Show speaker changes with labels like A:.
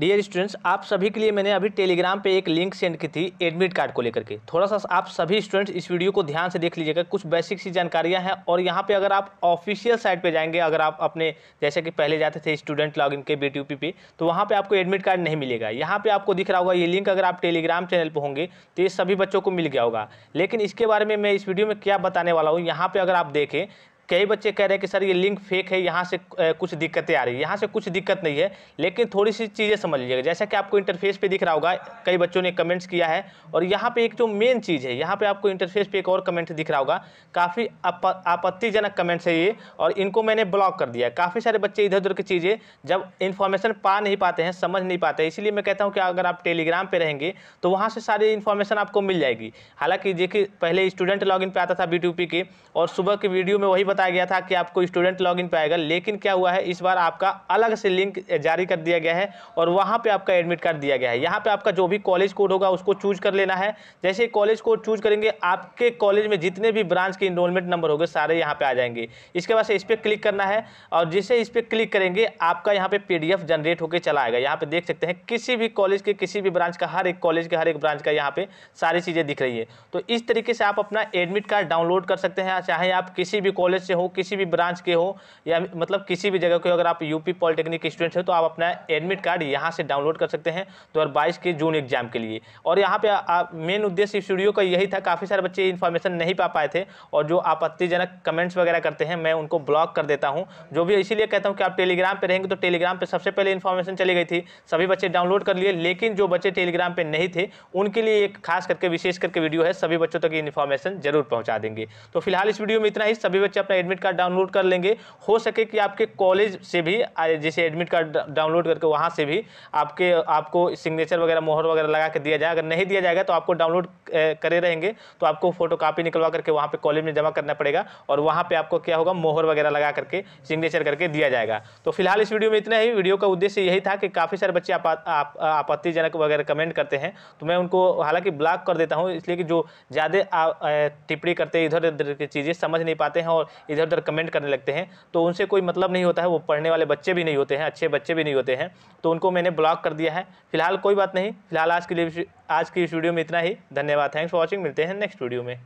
A: dear students आप सभी के लिए मैंने अभी टेलीग्राम पे एक लिंक सेंड की थी एडमिट कार्ड को लेकर के थोड़ा सा आप सभी स्टूडेंट्स इस वीडियो को ध्यान से देख लीजिएगा कुछ बेसिक सी जानकारियां हैं और यहाँ पे अगर आप ऑफिशियल साइट पे जाएंगे अगर आप अपने जैसे कि पहले जाते थे स्टूडेंट लॉग के बी पे तो वहाँ पर आपको एडमिट कार्ड नहीं मिलेगा यहाँ पर आपको दिख रहा होगा ये लिंक अगर आप टेलीग्राम चैनल पर होंगे तो ये सभी बच्चों को मिल गया होगा लेकिन इसके बारे में मैं इस वीडियो में क्या बताने वाला हूँ यहाँ पर अगर आप देखें कई बच्चे कह रहे हैं कि सर ये लिंक फेक है यहाँ से कुछ दिक्कतें आ रही है यहाँ से कुछ दिक्कत नहीं है लेकिन थोड़ी सी चीज़ें समझ लीजिएगा जैसा कि आपको इंटरफेस पे दिख रहा होगा कई बच्चों ने कमेंट्स किया है और यहाँ पे एक जो मेन चीज़ है यहाँ पे आपको इंटरफेस पे एक और कमेंट दिख रहा होगा काफ़ी आपत्तिजनक कमेंट्स है ये और इनको मैंने ब्लॉक कर दिया काफ़ी सारे बच्चे इधर उधर की चीज़ें जब इन्फॉर्मेशन पा नहीं पाते हैं समझ नहीं पाते इसीलिए मैं कहता हूँ कि अगर आप टेलीग्राम पर रहेंगे तो वहाँ से सारी इन्फॉर्मेशन आपको मिल जाएगी हालाँकि देखिए पहले स्टूडेंट लॉग पे आता था बी के और सुबह के वीडियो में वही बता बताया गया था कि आपको स्टूडेंट लॉग इन आएगा लेकिन क्या हुआ है इस बार आपका अलग से लिंक जारी कर दिया गया है और वहाँ पर आपका एडमिट कार्ड दिया गया है यहाँ पर आपका जो भी कॉलेज कोड होगा उसको चूज कर लेना है जैसे कॉलेज कोड चूज करेंगे आपके कॉलेज में जितने भी ब्रांच के इनरोलमेंट नंबर होंगे सारे यहाँ पर आ जाएंगे इसके बाद इस पर क्लिक करना है और जिसे इस पर क्लिक करेंगे आपका यहाँ पर पी जनरेट होकर चला आएगा यहाँ पर देख सकते हैं किसी भी कॉलेज के किसी भी ब्रांच का हर एक कॉलेज के हर एक ब्रांच का यहाँ पर सारी चीज़ें दिख रही है तो इस तरीके से आप अपना एडमिट कार्ड डाउनलोड कर सकते हैं चाहे आप किसी भी कॉलेज से हो किसी भी ब्रांच के हो या मतलब किसी भी जगह के अगर आप यूपी पॉलिटेक्निक स्टूडेंट हो तो आप अपना एडमिट कार्ड यहाँ से डाउनलोड कर सकते हैं दो के जून एग्जाम के लिए और यहाँ पे मेन उद्देश्य स्टूडियो का यही था काफ़ी सारे बच्चे इन्फॉर्मेशन नहीं पा पाए थे और जो आपत्तिजनक कमेंट्स वगैरह करते हैं मैं उनको ब्लॉक कर देता हूँ जो भी इसीलिए कहता हूँ कि आप टेलीग्राम पर रहेंगे तो टेलीग्राम पर सबसे पहले इन्फॉर्मेशन चली गई थी सभी बच्चे डाउनलोड कर लिए लेकिन जो बच्चे टेलीग्राम पर नहीं थे उनके लिए एक खास करके विशेष करके वीडियो है सभी बच्चों तक इन्फॉर्मेशन जरूर पहुंचा देंगे तो फिलहाल इस वीडियो में इतना ही सभी बच्चे अपना एडमिट कार्ड डाउनलोड कर लेंगे हो सके कि आपके कॉलेज से भी जैसे एडमिट कार्ड डाउनलोड करके वहाँ से भी आपके आपको सिग्नेचर वगैरह मोहर वगैरह लगा के दिया जाए अगर नहीं दिया जाएगा तो आपको डाउनलोड करे रहेंगे तो आपको फोटो कापी निकलवा करके वहाँ पर कॉलेज में जमा करना पड़ेगा और वहाँ पर आपको क्या होगा मोहर वगैरह लगा करके सिग्नेचर करके दिया जाएगा तो फिलहाल इस वीडियो में इतना ही वीडियो का उद्देश्य यही था कि काफ़ी सारे बच्चे आपत्तिजनक वगैरह कमेंट करते हैं तो मैं उनको हालांकि ब्लॉक कर देता हूँ इसलिए कि जो ज़्यादा टिप्पणी करते हैं इधर उधर की चीज़ें समझ नहीं पाते हैं और इधर उधर कमेंट करने लगते हैं तो उनसे कोई मतलब नहीं होता है वो पढ़ने वाले बच्चे भी नहीं होते हैं अच्छे बच्चे भी नहीं होते हैं तो उनको मैंने ब्लॉक कर दिया है फिलहाल कोई बात नहीं फिलहाल आज के लिए आज की इस वीडियो में इतना ही धन्यवाद थैंक्स फॉर वॉचिंग मिलते हैं नेक्स्ट वीडियो में